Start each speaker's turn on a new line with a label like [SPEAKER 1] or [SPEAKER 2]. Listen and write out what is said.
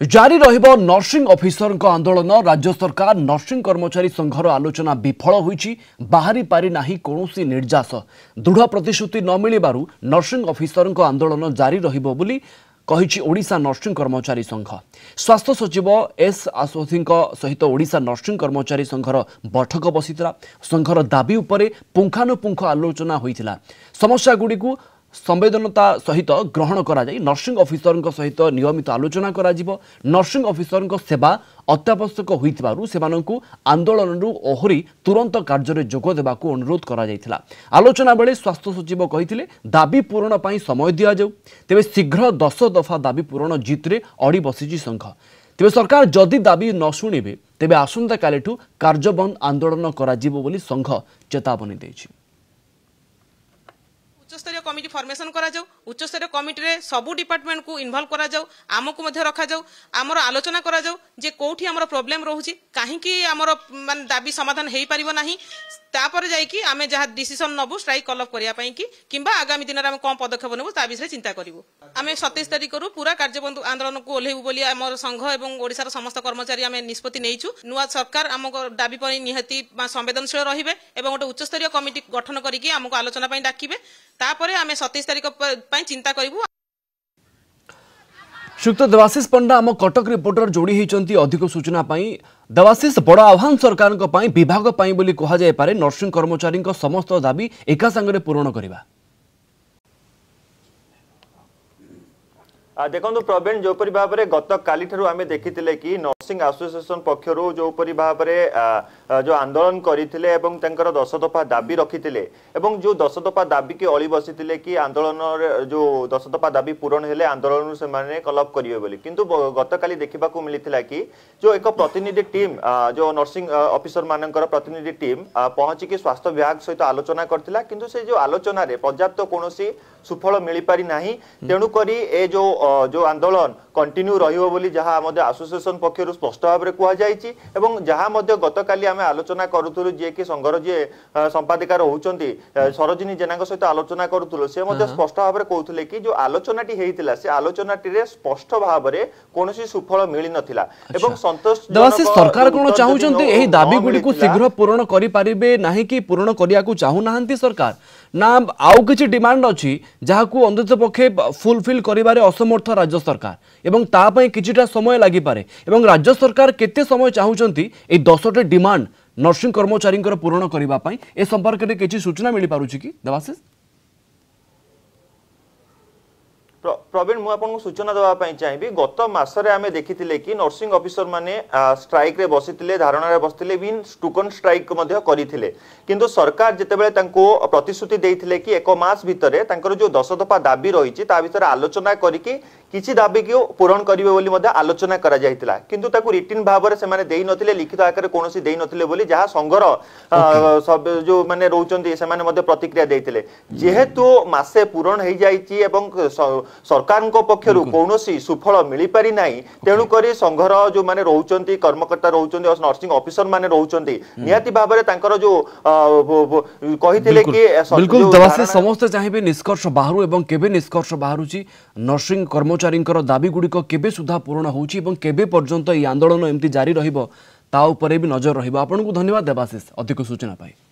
[SPEAKER 1] जारी रह नर्सिङ अफिसरको आन्दोलन राज्य सरकार नर्सिंग कर्मचारी संघर आलोचना विफल होईची हुन्छ बाह्र पारिना कौसरी निर् दृढ प्रतिश्रुति नमिलबु नर्सिङ अफिसरको आन्दोलन जारी रहिबो कहिची ओडिसा नर्सिंग कर्मचारी संघ स्वास्थ्य सचिव एस आश्वथी सहित ओडिसा नर्सिंग कर्मचारी संघर बैठक बसितरा संघर दाबी उपरे पुङानुपुङ आलोचना हुन्छ समस्यागुडि ସମ୍ବେଦନତା ସହିତ ଗ୍ରହଣ କରାଯାଇ ନର୍ସିଂ ଅଫିସରଙ୍କ ସହିତ ନିୟମିତ ଆଲୋଚନା କରାଯିବ ନର୍ସିଂ ଅଫିସରଙ୍କ ସେବା ଅତ୍ୟାବଶ୍ୟକ ହୋଇଥିବାରୁ ସେମାନଙ୍କୁ ଆନ୍ଦୋଳନରୁ ଓହରି ତୁରନ୍ତ କାର୍ଯ୍ୟରେ ଯୋଗ ଦେବାକୁ ଅନୁରୋଧ କରାଯାଇଥିଲା ଆଲୋଚନା ବେଳେ ସ୍ୱାସ୍ଥ୍ୟ ସଚିବ କହିଥିଲେ ଦାବି ପୂରଣ ପାଇଁ ସମୟ ଦିଆଯାଉ ତେବେ ଶୀଘ୍ର ଦଶ ଦଫା ଦାବି ପୂରଣ ଜିତ୍ରେ ଅଡ଼ି ବସିଛି ସଂଘ ତେବେ ସରକାର ଯଦି ଦାବି ନ ଶୁଣିବେ ତେବେ ଆସନ୍ତାକାଲିଠୁ କାର୍ଯ୍ୟବନ୍ଦ ଆନ୍ଦୋଳନ କରାଯିବ ବୋଲି ସଂଘ ଚେତାବନୀ ଦେଇଛି
[SPEAKER 2] ଉଚ୍ଚସ୍ତରୀୟ କମିଟି ଫର୍ମେସନ୍ କରାଯାଉ ଉଚ୍ଚସ୍ତରୀୟ କମିଟିରେ ସବୁ ଡିପାର୍ଟମେଣ୍ଟକୁ ଇନଭଲ୍ଭ କରାଯାଉ ଆମକୁ ମଧ୍ୟ ରଖାଯାଉ ଆମର ଆଲୋଚନା କରାଯାଉ ଯେ କେଉଁଠି ଆମର ପ୍ରୋବ୍ଲେମ୍ ରହୁଛି କାହିଁକି ଆମର ମାନେ ଦାବି ସମାଧାନ ହୋଇପାରିବ ନାହିଁ ତାପରେ ଯାଇକି ଆମେ ଯାହା ଡିସିସନ୍ ନେବୁ ଷ୍ଟ୍ରାଇକ୍ କଲ୍ଅଫ୍ କରିବା ପାଇଁ କି କିମ୍ବା ଆଗାମୀ ଦିନରେ ଆମେ କ'ଣ ପଦକ୍ଷେପ ନେବୁ ତା ବିଷୟରେ ଚିନ୍ତା କରିବୁ ଆମେ ସତେଇଶ ତାରିଖରୁ ପୁରା କାର୍ଯ୍ୟବନ୍ଧୁ ଆନ୍ଦୋଳନକୁ ଓହ୍ଲେଇବୁ ବୋଲି ଆମର ସଂଘ ଏବଂ ଓଡ଼ିଶାର ସମସ୍ତ କର୍ମଚାରୀ ଆମେ ନିଷ୍ପତ୍ତି ନେଇଛୁ ନୂଆ ସରକାର ଆମ ଦାବି ପାଇଁ ନିହାତି ସମ୍ବେଦନଶୀଳ ରହିବେ ଏବଂ ଗୋଟେ ଉଚ୍ଚସ୍ତରୀୟ କମିଟି ଗଠନ କରିକି ଆମକୁ ଆଲୋଚନା ପାଇଁ ଡାକିବେ ତାପରେ ଆମେ ସତେଇଶ ତାରିଖ ପାଇଁ ଚିନ୍ତା କରିବୁ
[SPEAKER 1] ସୁକ୍ତ ଦେବାଶିଷ ପଣ୍ଡା ଆମ କଟକ ରିପୋର୍ଟର ଯୋଡ଼ି ହୋଇଛନ୍ତି ଅଧିକ ସୂଚନା ପାଇଁ ଦେବାଶିଷ ବଡ଼ ଆହ୍ୱାନ ସରକାରଙ୍କ ପାଇଁ ବିଭାଗ ପାଇଁ ବୋଲି କୁହାଯାଇପାରେ ନର୍ସିଂ କର୍ମଚାରୀଙ୍କ ସମସ୍ତ ଦାବି ଏକା ସାଙ୍ଗରେ ପୂରଣ କରିବା
[SPEAKER 3] ଦେଖନ୍ତୁ ପ୍ରବୀଣ ଯେଉଁପରି ଭାବରେ ଗତକାଲିଠାରୁ ଆମେ ଦେଖିଥିଲେ କି ନର୍ସିଂ ଆସୋସିଏସନ ପକ୍ଷରୁ ଯେଉଁପରି ଭାବରେ ଯେଉଁ ଆନ୍ଦୋଳନ କରିଥିଲେ ଏବଂ ତାଙ୍କର ଦଶ ଦଫା ଦାବି ରଖିଥିଲେ ଏବଂ ଯେଉଁ ଦଶ ଦଫା ଦାବିକି ଅଳି ବସିଥିଲେ କି ଆନ୍ଦୋଳନରେ ଯେଉଁ ଦଶ ଦଫା ଦାବି ପୂରଣ ହେଲେ ଆନ୍ଦୋଳନରୁ ସେମାନେ କଲପ୍ କରିବେ ବୋଲି କିନ୍ତୁ ଗତକାଲି ଦେଖିବାକୁ ମିଳିଥିଲା କି ଯେଉଁ ଏକ ପ୍ରତିନିଧି ଟିମ୍ ଯେଉଁ ନର୍ସିଂ ଅଫିସର ମାନଙ୍କର ପ୍ରତିନିଧି ଟିମ୍ ପହଞ୍ଚିକି ସ୍ୱାସ୍ଥ୍ୟ ବିଭାଗ ସହିତ ଆଲୋଚନା କରିଥିଲା କିନ୍ତୁ ସେ ଯେଉଁ ଆଲୋଚନାରେ ପର୍ଯ୍ୟାପ୍ତ କୌଣସି ସୁଫଳ ମିଳିପାରି ନାହିଁ ତେଣୁକରି ଏ ଯେଉଁ ଯେଉଁ ଆନ୍ଦୋଳନ କଣ୍ଟିନ୍ୟୁ ରହିବ ବୋଲି ଯାହା ମଧ୍ୟ ଆସୋସିଏସନ ପକ୍ଷରୁ ସ୍ପଷ୍ଟ ଭାବରେ କୁହାଯାଇଛି ଏବଂ ଯାହା ମଧ୍ୟ ଗତକାଲି ଆମେ আমি আলোচনা করুলু যিয়েকি সংঘর যিয়ে সম্পাদিকা রয়েছেন সরোজিনী জেনাঙ্ সহ আলোচনা করুলু সে স্পষ্ট ভাবে কৌলে কি যে আলোচনাটি হয়েছিল সে আলোচনাটি স্পষ্ট ভাবে কোণী সুফল মিলি নথিলা এবং সন্তোষ সরকার কোন চাহুচন্তি এই দাবি গুড়ি শীঘ্র
[SPEAKER 1] পূরণ করি পারিবে নাহি কি পূরণ করিয়াকু চাহু সরকার ନା ଆଉ କିଛି ଡିମାଣ୍ଡ ଅଛି ଯାହାକୁ ଅନ୍ତତ ପକ୍ଷେ ଫୁଲଫିଲ୍ କରିବାରେ ଅସମର୍ଥ ରାଜ୍ୟ ସରକାର ଏବଂ ତା ପାଇଁ କିଛିଟା ସମୟ ଲାଗିପାରେ ଏବଂ ରାଜ୍ୟ ସରକାର କେତେ ସମୟ ଚାହୁଁଛନ୍ତି ଏଇ ଦଶଟି ଡିମାଣ୍ଡ ନର୍ସିଂ କର୍ମଚାରୀଙ୍କର ପୂରଣ କରିବା ପାଇଁ ଏ ସମ୍ପର୍କରେ କିଛି ସୂଚନା ମିଳିପାରୁଛି କି ଦେବାଶିଷ
[SPEAKER 3] প্রবীণ মু আপনার সূচনা দেওয়া চাইবি গত মাসে আমি দেখি কি নর্সিং অফিসর মানে স্ট্রাইক্রে বসি ধারণার বসি ইভিন স্টুকন স্ট্রাইক করে কিন্তু সরকার যেতবে তাঁকু প্রতিশ্রুতি দিয়ে কি এক মাস ভিতরে তাঁর যে দশ দফা দাবি রয়েছে তা ভিতরে আলোচনা করিকি কিছু দাবি কি পূরণ করবে বলে আলোচনা করা যাই কিন্তু তাকে রিটিন ভাবে সে লিখিত আকারে কোণী দিয়ে নিলে বলে যা সংঘর যে মানে রয়েছেন সে প্রতিক্রিয়া দিয়ে যেহেতু মাসে পূরণ হয়ে যাই এবং ସରକାରଙ୍କ ପକ୍ଷରୁ କୌଣସି ସୁଫଳ ମିଳିପାରି ନାହିଁ ତେଣୁକରି ସଂଘର ଯେଉଁମାନେ ରହୁଛନ୍ତି କର୍ମକର୍ତ୍ତା ରହୁଛନ୍ତି ନର୍ସିଂ ଅଫିସର ମାନେ ରହୁଛନ୍ତି ନିହାତି ଭାବରେ ତାଙ୍କର ଯୋଉ କହିଥିଲେ କି
[SPEAKER 1] ସମସ୍ତେ ଚାହିଁବେ ନିଷ୍କର୍ଷ ବାହାରୁ ଏବଂ କେବେ ନିଷ୍କର୍ଷ ବାହାରୁଛି ନର୍ସିଂ କର୍ମଚାରୀଙ୍କର ଦାବିଗୁଡ଼ିକ କେବେ ସୁଦ୍ଧା ପୂରଣ ହେଉଛି ଏବଂ କେବେ ପର୍ଯ୍ୟନ୍ତ এই আন্দোলন এমতি জারি রহব তা উপরে বি নজর রহব আপনার ধন্যবাদ দেবাশিষ অধিক সূচনা পাই